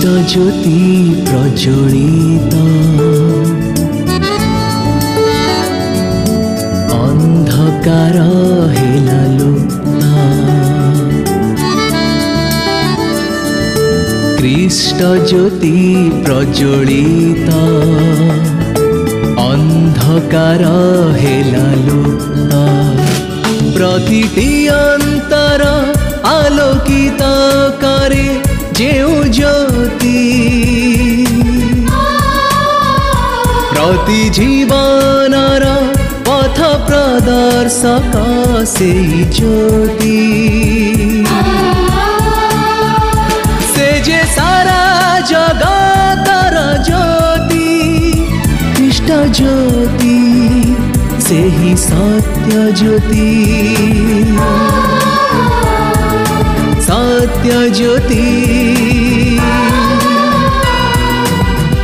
কৃষ্ণ জ্যোতি প্রজ্বলিত অন্ধকার হেলালো কৃষ্ণ জ্যোতি প্রজ্বলিত অন্ধকার হেলালো প্রতিটি অন্তর আলোকিত করে जेऊ ज्योति প্রতি জীবনর পথ প্রদর্শক সেই জ্যোতি সে যে সারা জগতর জ্যোতি কৃষ্ণ জ্যোতি সেই সত্য জ্যোতি सत्य ज्योति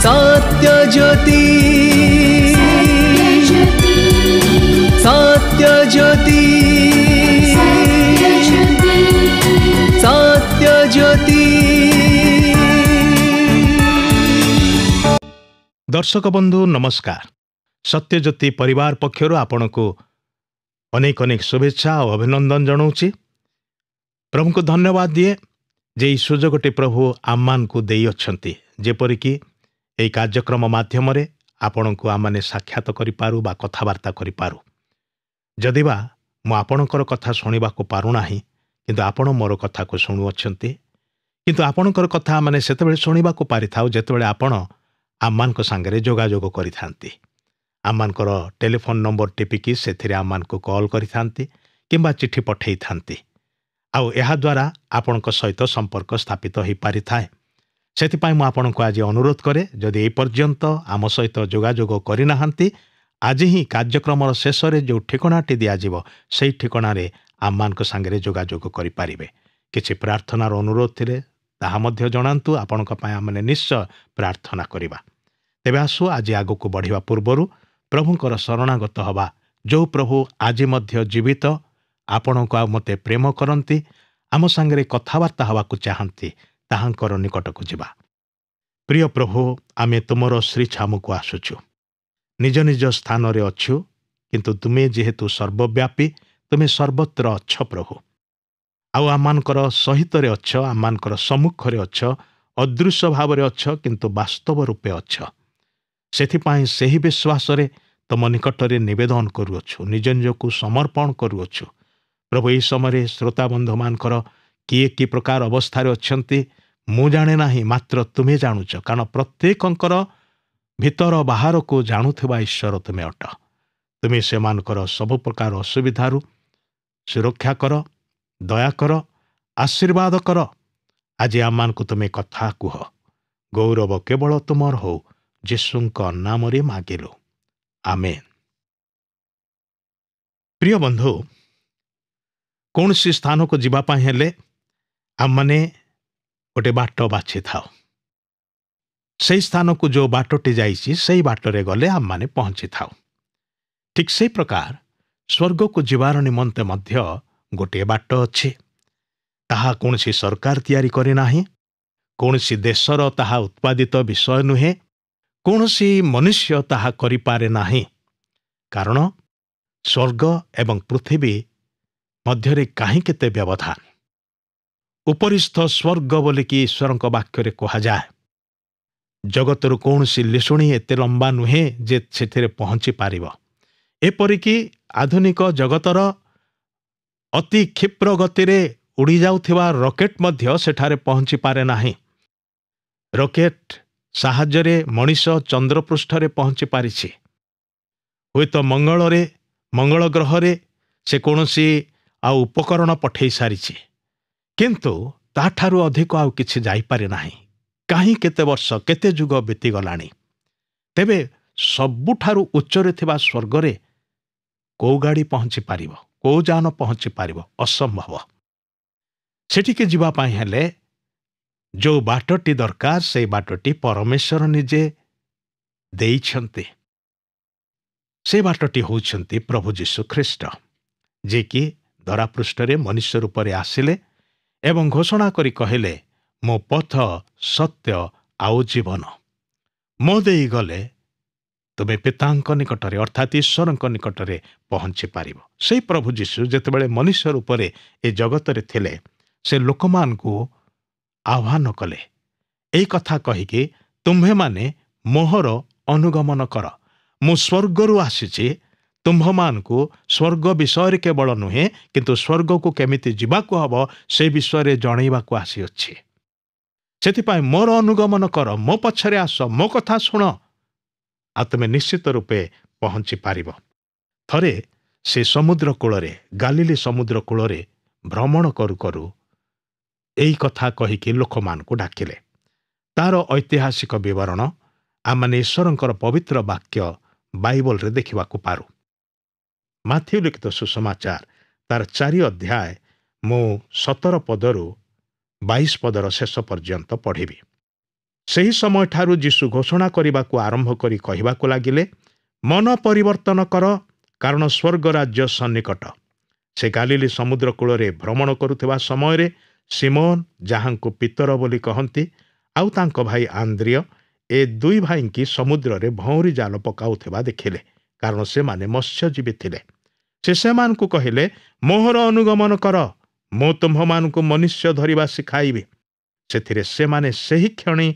सत्य ज्योति सत्य ज्योति सत्य ज्योति दर्शक बंधु नमस्कार सत्यज्योति परिवार पक्षर आपण अनेक अनेक शुभेच्छा और अभिनंदन जनाऊँ ପ୍ରଭୁଙ୍କୁ ଧନ୍ୟବାଦ ଦିଏ ଯେ ଏହି ସୁଯୋଗଟି ପ୍ରଭୁ ଆମମାନଙ୍କୁ ଦେଇଅଛନ୍ତି ଯେପରିକି ଏହି କାର୍ଯ୍ୟକ୍ରମ ମାଧ୍ୟମରେ ଆପଣଙ୍କୁ ଆମମାନେ ସାକ୍ଷାତ କରିପାରୁ ବା କଥାବାର୍ତ୍ତା କରିପାରୁ ଯଦି ବା ମୁଁ ଆପଣଙ୍କର କଥା ଶୁଣିବାକୁ ପାରୁନାହିଁ କିନ୍ତୁ ଆପଣ ମୋର କଥାକୁ ଶୁଣୁଅଛନ୍ତି କିନ୍ତୁ ଆପଣଙ୍କର କଥା ଆମେ ସେତେବେଳେ ଶୁଣିବାକୁ ପାରିଥାଉ ଯେତେବେଳେ ଆପଣ ଆମମାନଙ୍କ ସାଙ୍ଗରେ ଯୋଗାଯୋଗ କରିଥାନ୍ତି ଆମମାନଙ୍କର ଟେଲିଫୋନ୍ ନମ୍ବର ଟିପିକି ସେଥିରେ ଆମମାନଙ୍କୁ କଲ୍ କରିଥାନ୍ତି କିମ୍ବା ଚିଠି ପଠାଇଥାନ୍ତି ଆଉ ଏହାଦ୍ୱାରା ଆପଣଙ୍କ ସହିତ ସମ୍ପର୍କ ସ୍ଥାପିତ ହୋଇପାରିଥାଏ ସେଥିପାଇଁ ମୁଁ ଆପଣଙ୍କୁ ଆଜି ଅନୁରୋଧ କରେ ଯଦି ଏପର୍ଯ୍ୟନ୍ତ ଆମ ସହିତ ଯୋଗାଯୋଗ କରିନାହାନ୍ତି ଆଜି ହିଁ କାର୍ଯ୍ୟକ୍ରମର ଶେଷରେ ଯେଉଁ ଠିକଣାଟି ଦିଆଯିବ ସେହି ଠିକଣାରେ ଆମମାନଙ୍କ ସାଙ୍ଗରେ ଯୋଗାଯୋଗ କରିପାରିବେ କିଛି ପ୍ରାର୍ଥନାର ଅନୁରୋଧ ଥିଲେ ତାହା ମଧ୍ୟ ଜଣାନ୍ତୁ ଆପଣଙ୍କ ପାଇଁ ଆମମାନେ ନିଶ୍ଚୟ ପ୍ରାର୍ଥନା କରିବା ତେବେ ଆସୁ ଆଜି ଆଗକୁ ବଢ଼ିବା ପୂର୍ବରୁ ପ୍ରଭୁଙ୍କର ଶରଣାଗତ ହେବା ଯେଉଁ ପ୍ରଭୁ ଆଜି ମଧ୍ୟ ଜୀବିତ ଆପଣଙ୍କୁ ଆଉ ମୋତେ ପ୍ରେମ କରନ୍ତି ଆମ ସାଙ୍ଗରେ କଥାବାର୍ତ୍ତା ହେବାକୁ ଚାହାନ୍ତି ତାହାଙ୍କର ନିକଟକୁ ଯିବା ପ୍ରିୟ ପ୍ରଭୁ ଆମେ ତୁମର ଶ୍ରୀ ଛାମକୁ ଆସୁଛୁ ନିଜ ନିଜ ସ୍ଥାନରେ ଅଛୁ କିନ୍ତୁ ତୁମେ ଯେହେତୁ ସର୍ବବ୍ୟାପୀ ତୁମେ ସର୍ବତ୍ର ଅଛ ପ୍ରଭୁ ଆଉ ଆମମାନଙ୍କର ସହିତରେ ଅଛ ଆମମାନଙ୍କର ସମ୍ମୁଖରେ ଅଛ ଅଦୃଶ୍ୟ ଭାବରେ ଅଛ କିନ୍ତୁ ବାସ୍ତବ ରୂପେ ଅଛ ସେଥିପାଇଁ ସେହି ବିଶ୍ୱାସରେ ତୁମ ନିକଟରେ ନିବେଦନ କରୁଅଛୁ ନିଜ ନିଜକୁ ସମର୍ପଣ କରୁଅଛୁ ପ୍ରଭୁ ଏହି ସମୟରେ ଶ୍ରୋତାବନ୍ଧମାନଙ୍କର କିଏ କି ପ୍ରକାର ଅବସ୍ଥାରେ ଅଛନ୍ତି ମୁଁ ଜାଣେ ନାହିଁ ମାତ୍ର ତୁମେ ଜାଣୁଛ କାରଣ ପ୍ରତ୍ୟେକଙ୍କର ଭିତର ବାହାରକୁ ଜାଣୁଥିବା ଈଶ୍ୱର ତୁମେ ଅଟ ତୁମେ ସେମାନଙ୍କର ସବୁ ପ୍ରକାର ଅସୁବିଧାରୁ ସୁରକ୍ଷା କର ଦୟା କର ଆଶୀର୍ବାଦ କର ଆଜି ଆମମାନଙ୍କୁ ତୁମେ କଥା କୁହ ଗୌରବ କେବଳ ତୁମର ହଉ ଯୀଶୁଙ୍କ ନାମରେ ମାଗିଲୁ ଆମେ ପ୍ରିୟ ବନ୍ଧୁ କୌଣସି ସ୍ଥାନକୁ ଯିବା ପାଇଁ ହେଲେ ଆମମାନେ ଗୋଟେ ବାଟ ବାଛିଥାଉ ସେହି ସ୍ଥାନକୁ ଯେଉଁ ବାଟଟି ଯାଇଛି ସେହି ବାଟରେ ଗଲେ ଆମମାନେ ପହଞ୍ଚିଥାଉ ଠିକ୍ ସେହି ପ୍ରକାର ସ୍ୱର୍ଗକୁ ଯିବାର ନିମନ୍ତେ ମଧ୍ୟ ଗୋଟିଏ ବାଟ ଅଛି ତାହା କୌଣସି ସରକାର ତିଆରି କରିନାହିଁ କୌଣସି ଦେଶର ତାହା ଉତ୍ପାଦିତ ବିଷୟ ନୁହେଁ କୌଣସି ମନୁଷ୍ୟ ତାହା କରିପାରେ ନାହିଁ କାରଣ ସ୍ୱର୍ଗ ଏବଂ ପୃଥିବୀ ମଧ୍ୟରେ କାହିଁ କେତେ ବ୍ୟବଧାନ ଉପରିସ୍ଥ ସ୍ୱର୍ଗ ବୋଲିକି ଈଶ୍ୱରଙ୍କ ବାକ୍ୟରେ କୁହାଯାଏ ଜଗତରୁ କୌଣସି ଲିଶୁଣୀ ଏତେ ଲମ୍ବା ନୁହେଁ ଯେ ସେଥିରେ ପହଞ୍ଚି ପାରିବ ଏପରିକି ଆଧୁନିକ ଜଗତର ଅତି କ୍ଷିପ୍ର ଗତିରେ ଉଡ଼ିଯାଉଥିବା ରକେଟ୍ ମଧ୍ୟ ସେଠାରେ ପହଞ୍ଚି ପାରେ ନାହିଁ ରକେଟ୍ ସାହାଯ୍ୟରେ ମଣିଷ ଚନ୍ଦ୍ରପୃଷ୍ଠରେ ପହଞ୍ଚି ପାରିଛି ହୁଏତ ମଙ୍ଗଳରେ ମଙ୍ଗଳ ଗ୍ରହରେ ସେ କୌଣସି ଆଉ ଉପକରଣ ପଠାଇ ସାରିଛି କିନ୍ତୁ ତାଠାରୁ ଅଧିକ ଆଉ କିଛି ଯାଇପାରି ନାହିଁ କାହିଁ କେତେ ବର୍ଷ କେତେ ଯୁଗ ବିତିଗଲାଣି ତେବେ ସବୁଠାରୁ ଉଚ୍ଚରେ ଥିବା ସ୍ୱର୍ଗରେ କେଉଁ ଗାଡ଼ି ପହଞ୍ଚି ପାରିବ କେଉଁ ଯାନ ପହଞ୍ଚି ପାରିବ ଅସମ୍ଭବ ସେଠିକି ଯିବା ପାଇଁ ହେଲେ ଯେଉଁ ବାଟଟି ଦରକାର ସେଇ ବାଟଟି ପରମେଶ୍ୱର ନିଜେ ଦେଇଛନ୍ତି ସେ ବାଟଟି ହେଉଛନ୍ତି ପ୍ରଭୁ ଯୀଶୁଖ୍ରୀଷ୍ଟ ଯିଏକି ଧରାପୃଷ୍ଠରେ ମନୁଷ୍ୟ ରୂପରେ ଆସିଲେ ଏବଂ ଘୋଷଣା କରି କହିଲେ ମୋ ପଥ ସତ୍ୟ ଆଉ ଜୀବନ ମୋ ଦେଇ ଗଲେ ତୁମେ ପିତାଙ୍କ ନିକଟରେ ଅର୍ଥାତ୍ ଈଶ୍ୱରଙ୍କ ନିକଟରେ ପହଞ୍ଚି ପାରିବ ସେହି ପ୍ରଭୁ ଯୀଶୁ ଯେତେବେଳେ ମନୁଷ୍ୟ ରୂପରେ ଏ ଜଗତରେ ଥିଲେ ସେ ଲୋକମାନଙ୍କୁ ଆହ୍ୱାନ କଲେ ଏହି କଥା କହିକି ତୁମ୍ଭେମାନେ ମୋହର ଅନୁଗମନ କର ମୁଁ ସ୍ୱର୍ଗରୁ ଆସିଛି ତୁମ୍ଭମାନଙ୍କୁ ସ୍ୱର୍ଗ ବିଷୟରେ କେବଳ ନୁହେଁ କିନ୍ତୁ ସ୍ୱର୍ଗକୁ କେମିତି ଯିବାକୁ ହେବ ସେ ବିଷୟରେ ଜଣେଇବାକୁ ଆସିଅଛି ସେଥିପାଇଁ ମୋର ଅନୁଗମନ କର ମୋ ପଛରେ ଆସ ମୋ କଥା ଶୁଣ ଆଉ ତୁମେ ନିଶ୍ଚିତ ରୂପେ ପହଞ୍ଚି ପାରିବ ଥରେ ସେ ସମୁଦ୍ର କୂଳରେ ଗାଲିଲି ସମୁଦ୍ର କୂଳରେ ଭ୍ରମଣ କରୁ କରୁ ଏହି କଥା କହିକି ଲୋକମାନଙ୍କୁ ଡାକିଲେ ତା'ର ଐତିହାସିକ ବିବରଣ ଆମମାନେ ଈଶ୍ୱରଙ୍କର ପବିତ୍ର ବାକ୍ୟ ବାଇବଲରେ ଦେଖିବାକୁ ପାରୁ ମାଥ୍ୟୁ ଲିଖିତ ସୁସମାଚାର ତାର ଚାରି ଅଧ୍ୟାୟ ମୁଁ ସତର ପଦରୁ ବାଇଶ ପଦର ଶେଷ ପର୍ଯ୍ୟନ୍ତ ପଢ଼ିବି ସେହି ସମୟଠାରୁ ଯୀଶୁ ଘୋଷଣା କରିବାକୁ ଆରମ୍ଭ କରି କହିବାକୁ ଲାଗିଲେ ମନ ପରିବର୍ତ୍ତନ କର କାରଣ ସ୍ୱର୍ଗ ରାଜ୍ୟ ସନ୍ନିକଟ ସେ ଗାଲିଲି ସମୁଦ୍ର କୂଳରେ ଭ୍ରମଣ କରୁଥିବା ସମୟରେ ସିମୋନ୍ ଯାହାଙ୍କୁ ପିତର ବୋଲି କହନ୍ତି ଆଉ ତାଙ୍କ ଭାଇ ଆନ୍ଦ୍ରିୟ ଏ ଦୁଇ ଭାଇଙ୍କି ସମୁଦ୍ରରେ ଭଉଁରୀ ଜାଲ ପକାଉଥିବା ଦେଖିଲେ କାରଣ ସେମାନେ ମତ୍ସ୍ୟଜୀବୀ ଥିଲେ ସେ ସେମାନଙ୍କୁ କହିଲେ ମୋହର ଅନୁଗମନ କର ମୁଁ ତୁମ୍ଭମାନଙ୍କୁ ମନୁଷ୍ୟ ଧରିବା ଶିଖାଇବି ସେଥିରେ ସେମାନେ ସେହି କ୍ଷଣି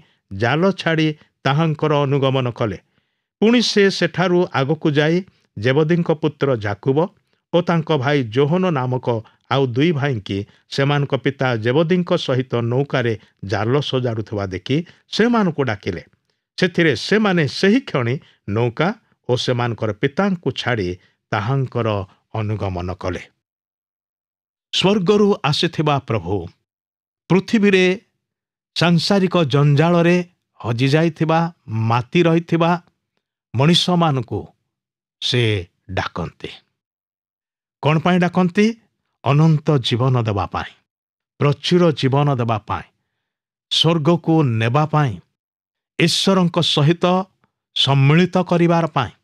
ଜାଲ ଛାଡ଼ି ତାହାଙ୍କର ଅନୁଗମନ କଲେ ପୁଣି ସେ ସେଠାରୁ ଆଗକୁ ଯାଇ ଜେବଦୀଙ୍କ ପୁତ୍ର ଜାକୁବ ଓ ତାଙ୍କ ଭାଇ ଜୋହନ ନାମକ ଆଉ ଦୁଇ ଭାଇଙ୍କି ସେମାନଙ୍କ ପିତା ଜେବଦୀଙ୍କ ସହିତ ନୌକାରେ ଜାଲ ସଜାଡ଼ୁଥିବା ଦେଖି ସେମାନଙ୍କୁ ଡାକିଲେ ସେଥିରେ ସେମାନେ ସେହି କ୍ଷଣି ନୌକା ଓ ସେମାନଙ୍କର ପିତାଙ୍କୁ ଛାଡ଼ି ତାହାଙ୍କର ଅନୁଗମନ କଲେ ସ୍ୱର୍ଗରୁ ଆସିଥିବା ପ୍ରଭୁ ପୃଥିବୀରେ ସାଂସାରିକ ଜଞ୍ଜାଳରେ ହଜିଯାଇଥିବା ମାତି ରହିଥିବା ମଣିଷମାନଙ୍କୁ ସେ ଡାକନ୍ତି କ'ଣ ପାଇଁ ଡାକନ୍ତି ଅନନ୍ତ ଜୀବନ ଦେବା ପାଇଁ ପ୍ରଚୁର ଜୀବନ ଦେବା ପାଇଁ ସ୍ୱର୍ଗକୁ ନେବା ପାଇଁ ଈଶ୍ୱରଙ୍କ ସହିତ ସମ୍ମିଳିତ କରିବାର ପାଇଁ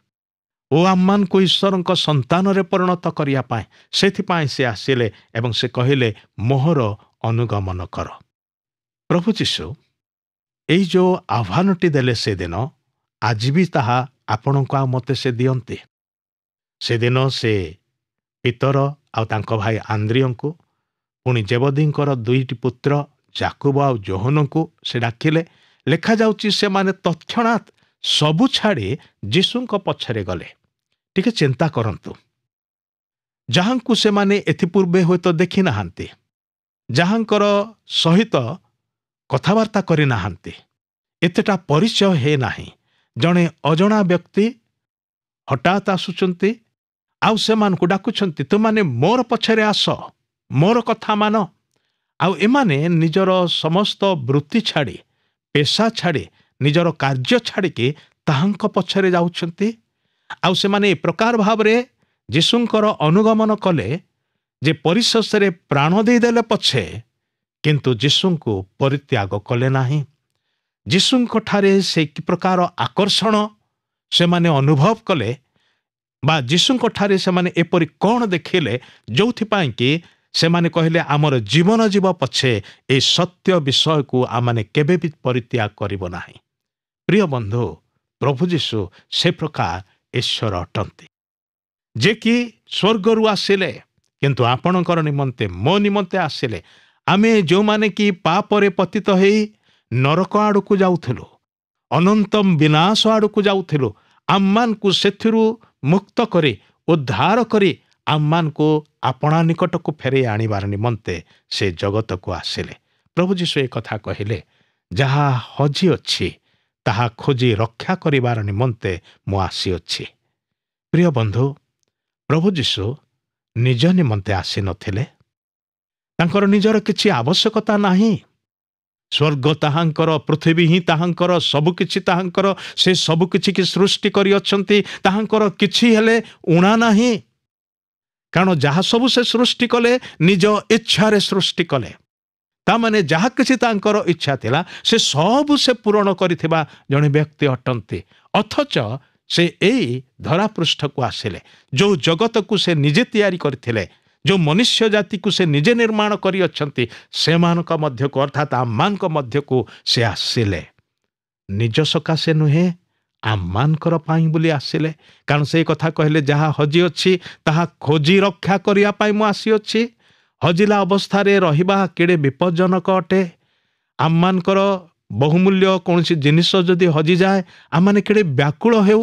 ଓ ଆମମାନଙ୍କୁ ଈଶ୍ୱରଙ୍କ ସନ୍ତାନରେ ପରିଣତ କରିବା ପାଇଁ ସେଥିପାଇଁ ସେ ଆସିଲେ ଏବଂ ସେ କହିଲେ ମୋହର ଅନୁଗମନ କର ପ୍ରଭୁ ଯୀଶୁ ଏଇ ଯେଉଁ ଆହ୍ୱାନଟି ଦେଲେ ସେଦିନ ଆଜି ବି ତାହା ଆପଣଙ୍କୁ ଆଉ ମୋତେ ସେ ଦିଅନ୍ତି ସେଦିନ ସେ ପିତର ଆଉ ତାଙ୍କ ଭାଇ ଆନ୍ଦ୍ରିୟଙ୍କୁ ପୁଣି ଜେବଦୀଙ୍କର ଦୁଇଟି ପୁତ୍ର ଜାକୁବ ଆଉ ଜୋହନଙ୍କୁ ସେ ଡାକିଲେ ଲେଖାଯାଉଛି ସେମାନେ ତତ୍କ୍ଷଣାତ୍ ସବୁ ଛାଡ଼ି ଯୀଶୁଙ୍କ ପଛରେ ଗଲେ ଟିକେ ଚିନ୍ତା କରନ୍ତୁ ଯାହାଙ୍କୁ ସେମାନେ ଏଥିପୂର୍ବେ ହୁଏତ ଦେଖି ନାହାନ୍ତି ଯାହାଙ୍କର ସହିତ କଥାବାର୍ତ୍ତା କରିନାହାନ୍ତି ଏତେଟା ପରିଚୟ ହେଇ ଜଣେ ଅଜଣା ବ୍ୟକ୍ତି ହଠାତ୍ ଆସୁଛନ୍ତି ଆଉ ସେମାନଙ୍କୁ ଡାକୁଛନ୍ତି ତୁମାନେ ମୋର ପଛରେ ଆସ ମୋର କଥା ମାନ ଆଉ ଏମାନେ ନିଜର ସମସ୍ତ ବୃତ୍ତି ଛାଡ଼ି ପେସା ଛାଡ଼ି ନିଜର କାର୍ଯ୍ୟ ଛାଡ଼ିକି ତାହାଙ୍କ ପଛରେ ଯାଉଛନ୍ତି ଆଉ ସେମାନେ ଏ ପ୍ରକାର ଭାବରେ ଯୀଶୁଙ୍କର ଅନୁଗମନ କଲେ ଯେ ପରିଶେଷରେ ପ୍ରାଣ ଦେଇଦେଲେ ପଛେ କିନ୍ତୁ ଯୀଶୁଙ୍କୁ ପରିତ୍ୟାଗ କଲେ ନାହିଁ ଯୀଶୁଙ୍କଠାରେ ସେ କି ପ୍ରକାର ଆକର୍ଷଣ ସେମାନେ ଅନୁଭବ କଲେ ବା ଯୀଶୁଙ୍କ ଠାରେ ସେମାନେ ଏପରି କ'ଣ ଦେଖିଲେ ଯେଉଁଥିପାଇଁ କି ସେମାନେ କହିଲେ ଆମର ଜୀବନ ଜୀବ ପଛେ ଏ ସତ୍ୟ ବିଷୟକୁ ଆମେ କେବେ ବି ପରିତ୍ୟାଗ କରିବ ନାହିଁ ପ୍ରିୟ ବନ୍ଧୁ ପ୍ରଭୁ ଯୀଶୁ ସେ ପ୍ରକାର ଈଶ୍ୱର ଅଟନ୍ତି ଯେ କି ସ୍ୱର୍ଗରୁ ଆସିଲେ କିନ୍ତୁ ଆପଣଙ୍କର ନିମନ୍ତେ ମୋ ନିମନ୍ତେ ଆସିଲେ ଆମେ ଯେଉଁମାନେ କି ପାପରେ ପତିତ ହୋଇ ନରକ ଆଡ଼କୁ ଯାଉଥିଲୁ ଅନନ୍ତମ ବିନାଶ ଆଡ଼କୁ ଯାଉଥିଲୁ ଆମମାନଙ୍କୁ ସେଥିରୁ ମୁକ୍ତ କରି ଉଦ୍ଧାର କରି ଆମମାନଙ୍କୁ ଆପଣା ନିକଟକୁ ଫେରାଇ ଆଣିବାର ନିମନ୍ତେ ସେ ଜଗତକୁ ଆସିଲେ ପ୍ରଭୁ ଯୀଶୁ ଏ କଥା କହିଲେ ଯାହା ହଜି ଅଛି ତାହା ଖୋଜି ରକ୍ଷା କରିବାର ନିମନ୍ତେ ମୁଁ ଆସିଅଛି ପ୍ରିୟ ବନ୍ଧୁ ପ୍ରଭୁ ଯୀଶୁ ନିଜ ନିମନ୍ତେ ଆସିନଥିଲେ ତାଙ୍କର ନିଜର କିଛି ଆବଶ୍ୟକତା ନାହିଁ ସ୍ୱର୍ଗ ତାହାଙ୍କର ପୃଥିବୀ ହିଁ ତାହାଙ୍କର ସବୁକିଛି ତାହାଙ୍କର ସେ ସବୁ କିଛି କି ସୃଷ୍ଟି କରିଅଛନ୍ତି ତାହାଙ୍କର କିଛି ହେଲେ ଉଣା ନାହିଁ କାରଣ ଯାହା ସବୁ ସେ ସୃଷ୍ଟି କଲେ ନିଜ ଇଚ୍ଛାରେ ସୃଷ୍ଟି କଲେ ତାମାନେ ଯାହା କିଛି ତାଙ୍କର ଇଚ୍ଛା ଥିଲା ସେ ସବୁ ସେ ପୂରଣ କରିଥିବା ଜଣେ ବ୍ୟକ୍ତି ଅଟନ୍ତି ଅଥଚ ସେ ଏଇ ଧରାପୃଷ୍ଠକୁ ଆସିଲେ ଯେଉଁ ଜଗତକୁ ସେ ନିଜେ ତିଆରି କରିଥିଲେ ଯେଉଁ ମନୁଷ୍ୟ ଜାତିକୁ ସେ ନିଜେ ନିର୍ମାଣ କରିଅଛନ୍ତି ସେମାନଙ୍କ ମଧ୍ୟକୁ ଅର୍ଥାତ୍ ଆମମାନଙ୍କ ମଧ୍ୟକୁ ସେ ଆସିଲେ ନିଜ ସକାଶେ ନୁହେଁ ଆମମାନଙ୍କର ପାଇଁ ବୋଲି ଆସିଲେ କାରଣ ସେଇ କଥା କହିଲେ ଯାହା ହଜିଅଛି ତାହା ଖୋଜି ରକ୍ଷା କରିବା ପାଇଁ ମୁଁ ଆସିଅଛି ହଜିଲା ଅବସ୍ଥାରେ ରହିବା କେଡ଼େ ବିପଦଜନକ ଅଟେ ଆମମାନଙ୍କର ବହୁମୂଲ୍ୟ କୌଣସି ଜିନିଷ ଯଦି ହଜିଯାଏ ଆମମାନେ କେଡ଼େ ବ୍ୟାକୁଳ ହେଉ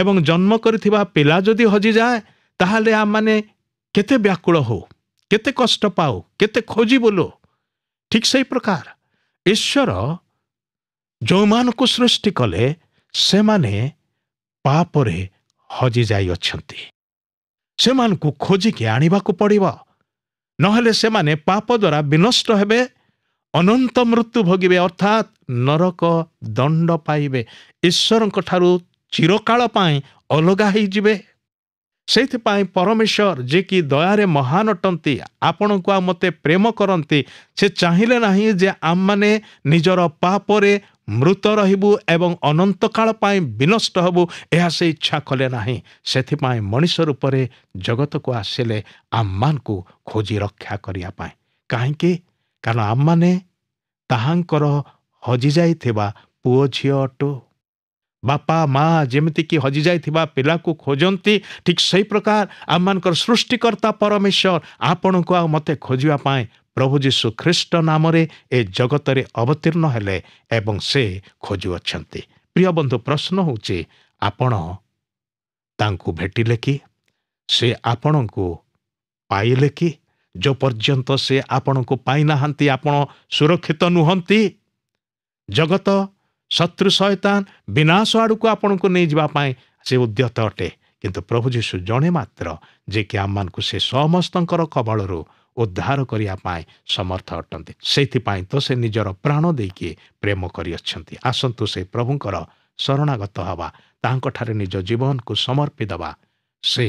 ଏବଂ ଜନ୍ମ କରିଥିବା ପିଲା ଯଦି ହଜିଯାଏ ତାହେଲେ ଆମମାନେ କେତେ ବ୍ୟାକୁଳ ହେଉ କେତେ କଷ୍ଟ ପାଉ କେତେ ଖୋଜି ବୋଲୁ ଠିକ୍ ସେହି ପ୍ରକାର ଈଶ୍ୱର ଯେଉଁମାନଙ୍କୁ ସୃଷ୍ଟି କଲେ ସେମାନେ ପାପରେ ହଜିଯାଇଅଛନ୍ତି ସେମାନଙ୍କୁ ଖୋଜିକି ଆଣିବାକୁ ପଡ଼ିବ ନହେଲେ ସେମାନେ ପାପ ଦ୍ୱାରା ବିନଷ୍ଟ ହେବେ ଅନନ୍ତ ମୃତ୍ୟୁ ଭୋଗିବେ ଅର୍ଥାତ୍ ନରକ ଦଣ୍ଡ ପାଇବେ ଈଶ୍ୱରଙ୍କଠାରୁ ଠାରୁ ଚିରକାଳ ପାଇଁ ଅଲଗା ହୋଇଯିବେ ସେଇଥିପାଇଁ ପରମେଶ୍ୱର ଯିଏକି ଦୟାରେ ମହାନ ଅଟନ୍ତି ଆପଣଙ୍କୁ ଆଉ ମୋତେ ପ୍ରେମ କରନ୍ତି ସେ ଚାହିଁଲେ ନାହିଁ ଯେ ଆମମାନେ ନିଜର ପାପରେ ମୃତ ରହିବୁ ଏବଂ ଅନନ୍ତକାଳ ପାଇଁ ବିନଷ୍ଟ ହେବୁ ଏହା ସେ ଇଚ୍ଛା କଲେ ନାହିଁ ସେଥିପାଇଁ ମଣିଷ ରୂପରେ ଜଗତକୁ ଆସିଲେ ଆମମାନଙ୍କୁ ଖୋଜି ରକ୍ଷା କରିବା ପାଇଁ କାହିଁକି କାରଣ ଆମମାନେ ତାହାଙ୍କର ହଜିଯାଇଥିବା ପୁଅ ଝିଅ ଅଟୁ ବାପା ମା ଯେମିତିକି ହଜିଯାଇଥିବା ପିଲାକୁ ଖୋଜନ୍ତି ଠିକ୍ ସେହି ପ୍ରକାର ଆମମାନଙ୍କର ସୃଷ୍ଟିକର୍ତ୍ତା ପରମେଶ୍ୱର ଆପଣଙ୍କୁ ଆଉ ମୋତେ ଖୋଜିବା ପାଇଁ ପ୍ରଭୁ ଯୀଶୁ ଖ୍ରୀଷ୍ଟ ନାମରେ ଏ ଜଗତରେ ଅବତୀର୍ଣ୍ଣ ହେଲେ ଏବଂ ସେ ଖୋଜୁଅଛନ୍ତି ପ୍ରିୟ ବନ୍ଧୁ ପ୍ରଶ୍ନ ହେଉଛି ଆପଣ ତାଙ୍କୁ ଭେଟିଲେ କି ସେ ଆପଣଙ୍କୁ ପାଇଲେ କି ଯେଉଁ ପର୍ଯ୍ୟନ୍ତ ସେ ଆପଣଙ୍କୁ ପାଇନାହାନ୍ତି ଆପଣ ସୁରକ୍ଷିତ ନୁହନ୍ତି ଜଗତ ଶତ୍ରୁ ସୈତାନ ବିନାଶ ଆଡ଼କୁ ଆପଣଙ୍କୁ ନେଇଯିବା ପାଇଁ ସେ ଉଦ୍ୟତ ଅଟେ କିନ୍ତୁ ପ୍ରଭୁ ଯୀଶୁ ଜଣେ ମାତ୍ର ଯିଏକି ଆମମାନଙ୍କୁ ସେ ସମସ୍ତଙ୍କର କବଳରୁ ଉଦ୍ଧାର କରିବା ପାଇଁ ସମର୍ଥ ଅଟନ୍ତି ସେଇଥିପାଇଁ ତ ସେ ନିଜର ପ୍ରାଣ ଦେଇକି ପ୍ରେମ କରିଅଛନ୍ତି ଆସନ୍ତୁ ସେ ପ୍ରଭୁଙ୍କର ଶରଣାଗତ ହେବା ତାଙ୍କଠାରେ ନିଜ ଜୀବନକୁ ସମର୍ପି ଦେବା ସେ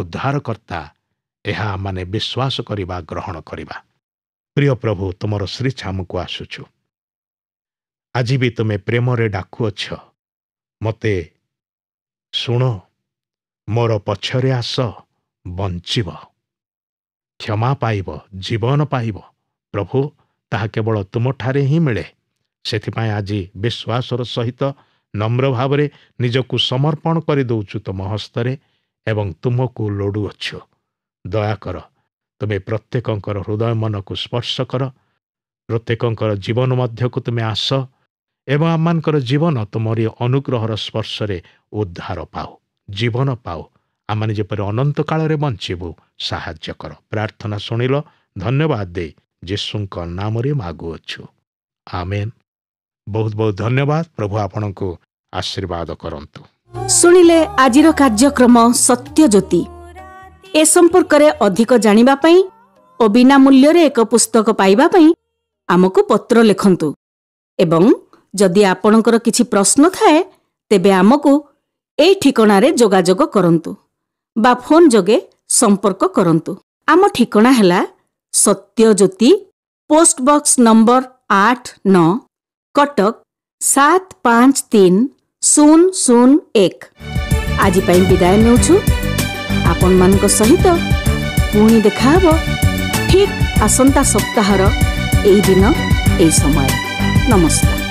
ଉଦ୍ଧାରକର୍ତ୍ତା ଏହା ଆମମାନେ ବିଶ୍ୱାସ କରିବା ଗ୍ରହଣ କରିବା ପ୍ରିୟ ପ୍ରଭୁ ତୁମର ଶ୍ରୀ ଛାମକୁ ଆସୁଛୁ ଆଜି ବି ତୁମେ ପ୍ରେମରେ ଡାକୁଅଛ ମୋତେ ଶୁଣ ମୋର ପଛରେ ଆସ ବଞ୍ଚିବ କ୍ଷମା ପାଇବ ଜୀବନ ପାଇବ ପ୍ରଭୁ ତାହା କେବଳ ତୁମଠାରେ ହିଁ ମିଳେ ସେଥିପାଇଁ ଆଜି ବିଶ୍ୱାସର ସହିତ ନମ୍ର ଭାବରେ ନିଜକୁ ସମର୍ପଣ କରିଦେଉଛୁ ତୁମ ହସ୍ତରେ ଏବଂ ତୁମକୁ ଲୋଡ଼ୁଅଛ ଦୟାକର ତୁମେ ପ୍ରତ୍ୟେକଙ୍କର ହୃଦୟ ମନକୁ ସ୍ପର୍ଶ କର ପ୍ରତ୍ୟେକଙ୍କର ଜୀବନ ମଧ୍ୟକୁ ତୁମେ ଆସ ଏବଂ ଆମମାନଙ୍କର ଜୀବନ ତୁମରି ଅନୁଗ୍ରହର ସ୍ପର୍ଶରେ ଉଦ୍ଧାର ପାଉ ଜୀବନ ପାଉ ଆମମାନେ ଯେପରି ଅନନ୍ତ କାଳରେ ବଞ୍ଚିବୁ ସାହାଯ୍ୟ କର ପ୍ରାର୍ଥନା ଶୁଣିଲ ଧନ୍ୟବାଦ ଦେଇ ଯୀଶୁଙ୍କ ନାମରେ ମାଗୁଅଛୁ ଆମେନ୍ ବହୁତ ବହୁତ ଧନ୍ୟବାଦ ପ୍ରଭୁ ଆପଣଙ୍କୁ ଆଶୀର୍ବାଦ କରନ୍ତୁ ଶୁଣିଲେ ଆଜିର କାର୍ଯ୍ୟକ୍ରମ ସତ୍ୟଜ୍ୟୋତି ଏ ସମ୍ପର୍କରେ ଅଧିକ ଜାଣିବା ପାଇଁ ଓ ବିନା ମୂଲ୍ୟରେ ଏକ ପୁସ୍ତକ ପାଇବା ପାଇଁ ଆମକୁ ପତ୍ର ଲେଖନ୍ତୁ ଏବଂ ଯଦି ଆପଣଙ୍କର କିଛି ପ୍ରଶ୍ନ ଥାଏ ତେବେ ଆମକୁ ଏଇ ଠିକଣାରେ ଯୋଗାଯୋଗ କରନ୍ତୁ ବା ଫୋନ୍ ଯୋଗେ ସମ୍ପର୍କ କରନ୍ତୁ ଆମ ଠିକଣା ହେଲା ସତ୍ୟଜ୍ୟୋତି ପୋଷ୍ଟବକ୍ସ ନମ୍ବର ଆଠ ନଅ କଟକ ସାତ ପାଞ୍ଚ ତିନି ଶୂନ ଶୂନ ଏକ ଆଜି ପାଇଁ ବିଦାୟ ନେଉଛୁ ଆପଣମାନଙ୍କ ସହିତ ପୁଣି ଦେଖାହେବ ଠିକ୍ ଆସନ୍ତା ସପ୍ତାହର ଏହି ଦିନ ଏହି ସମୟ ନମସ୍କାର